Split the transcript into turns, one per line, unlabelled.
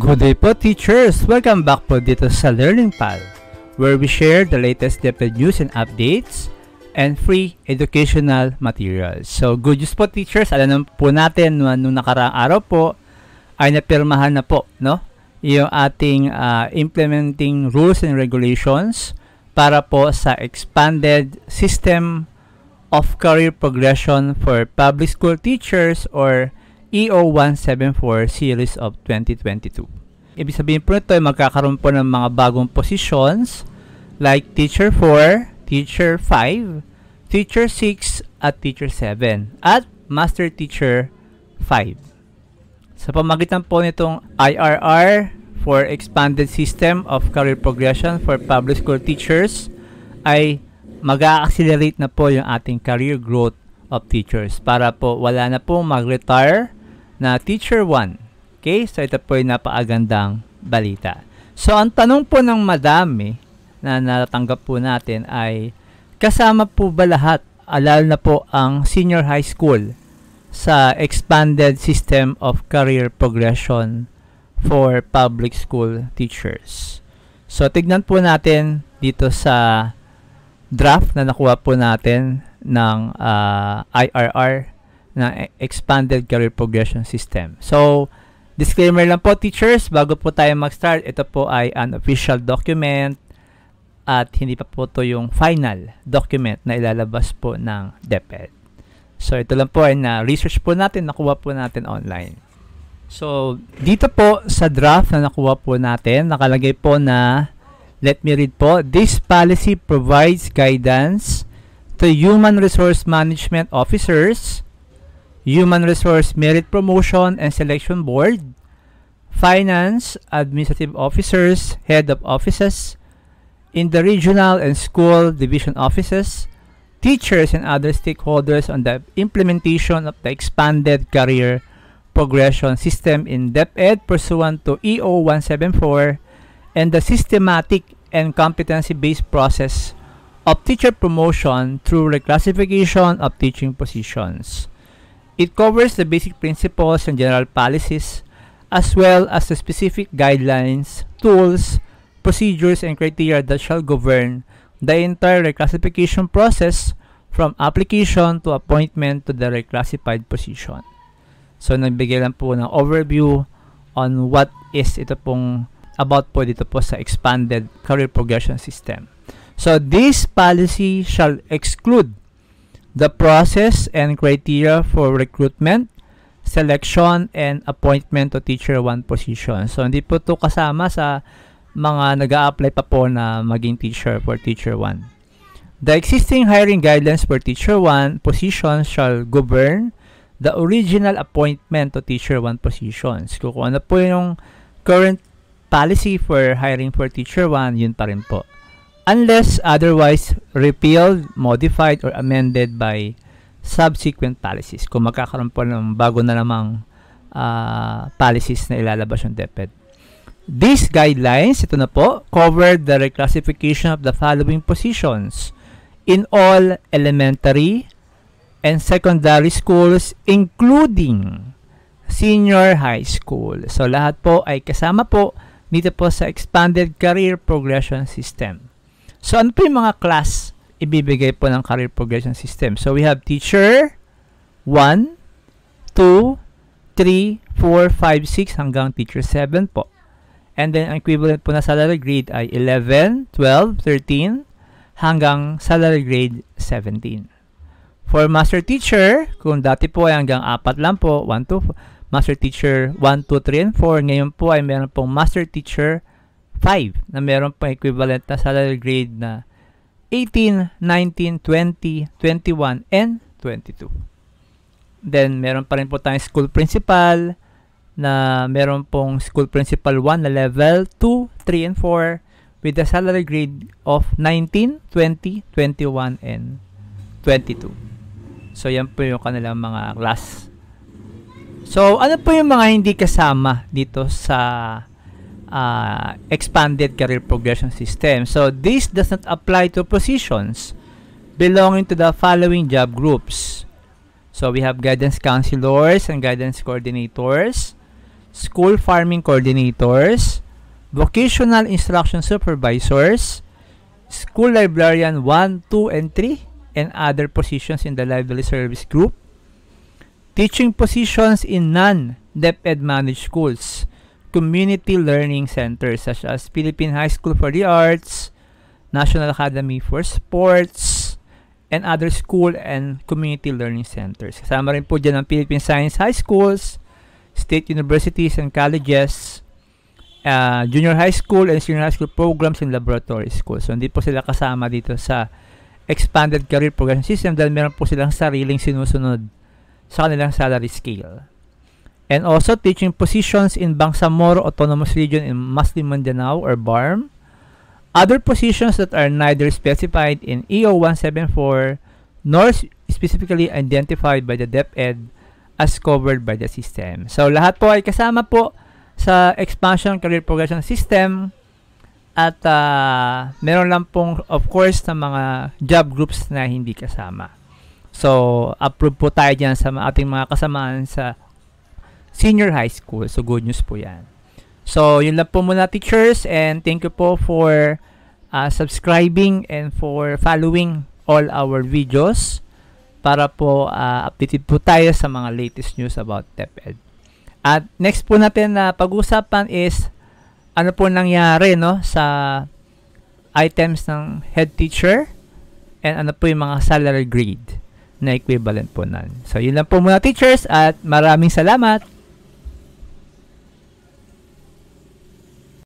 Good day po teachers! Welcome back po dito sa Learning Pal where we share the latest DepEd news and updates and free educational materials. So good news po teachers, alam po natin no, nung nakaraang araw po ay napirmahan na po no, yung ating uh, implementing rules and regulations para po sa expanded system of career progression for public school teachers or EO174 series of 2022. Ibig sabihin po nito ay magkakaroon po ng mga bagong positions like Teacher 4, Teacher 5, Teacher 6 at Teacher 7 at Master Teacher 5. Sa pamagitan po nitong IRR for Expanded System of Career Progression for Public School Teachers ay mag accelerate na po yung ating career growth of teachers para po wala na pong mag-retire na Teacher 1. Okay? So ito po ay napaagandang balita. So ang tanong po ng madami na natanggap po natin ay kasama po ba lahat, lalo na po ang senior high school sa expanded system of career progression for public school teachers. So tignan po natin dito sa draft na nakuha po natin ng uh, ah, IRR na e, expanded career progression system. So, disclaimer lang po teachers, bago po tayo mag-start, ito po ay an official document at hindi pa po to yung final document na ilalabas po ng DepEd. So, ito lang po ay na research po natin, nakuha po natin online. So, dito po sa draft na nakuha po natin, nakalagay po na, let me read po, this policy provides guidance to human resource management officers Human Resource Merit Promotion and Selection Board, Finance, Administrative Officers, Head of Offices, in the regional and school division offices, teachers and other stakeholders on the implementation of the expanded career progression system in DepEd pursuant to EO 174 and the systematic and competency-based process of teacher promotion through reclassification of teaching positions. It covers the basic principles and general policies, as well as the specific guidelines, tools, procedures, and criteria that shall govern the entire reclassification process from application to appointment to the reclassified position. So, nagbigay lang po ng overview on what is ito pong about po dito po sa expanded career progression system. So, this policy shall exclude the process and criteria for recruitment, selection, and appointment to teacher 1 position. So, hindi po to kasama sa mga nag apply pa po na maging teacher for teacher 1. The existing hiring guidelines for teacher 1 position shall govern the original appointment to teacher 1 positions. Kung ano po yung current policy for hiring for teacher 1, yun pa rin po unless otherwise repealed, modified, or amended by subsequent policies. Kung magkakaroon po ng bago na namang uh, policies na ilalabas yung DepEd. These guidelines, ito na po, cover the reclassification of the following positions in all elementary and secondary schools including senior high school. So lahat po ay kasama po dito po sa expanded career progression system. So, ano po yung mga class ibibigay po ng career progression system? So, we have teacher 1, 2, 3, 4, 5, 6 hanggang teacher 7 po. And then, ang equivalent po na salary grade ay 11, 12, 13 hanggang salary grade 17. For master teacher, kung dati po ay hanggang 4 lang po, 1 2, master teacher 1, 2, 3, and 4, ngayon po ay meron pong master teacher 5 na meron pang equivalent na salary grade na 18, 19, 20, 21, and 22. Then, meron pa rin po tayong school principal na meron pong school principal 1 na level 2, 3, and 4 with a salary grade of 19, 20, 21, and 22. So, yan po yung kanilang mga class. So, ano po yung mga hindi kasama dito sa uh, expanded career progression system. So this does not apply to positions belonging to the following job groups. So we have guidance counselors and guidance coordinators, school farming coordinators, vocational instruction supervisors, school librarian 1, 2, and 3, and other positions in the library service group, teaching positions in non-DepEd managed schools, community learning centers such as Philippine High School for the Arts, National Academy for Sports, and other school and community learning centers. Kasama rin po dyan ang Philippine Science High Schools, state universities and colleges, uh, junior high school and senior high school programs and laboratory schools. So, hindi po sila kasama dito sa expanded career progression system dahil meron po silang sariling sinusunod sa kanilang salary scale and also teaching positions in Bangsamoro Autonomous Region in Muslim Mindanao or BARM. Other positions that are neither specified in EO 174 nor specifically identified by the DepEd e e as covered by the system. So, lahat po ay kasama po sa expansion career progression system at uh, meron lang pong of course ng mga job groups na hindi kasama. So, approve po tayo dyan sa ating mga kasamaan sa senior high school. So, good news po yan. So, yun lang po muna teachers and thank you po for uh, subscribing and for following all our videos para po uh, updated po tayo sa mga latest news about DepEd. At next po natin na uh, pag-usapan is ano po nangyari no sa items ng head teacher and ano po yung mga salary grade na equivalent po nan. So yun lang po muna teachers at maraming salamat.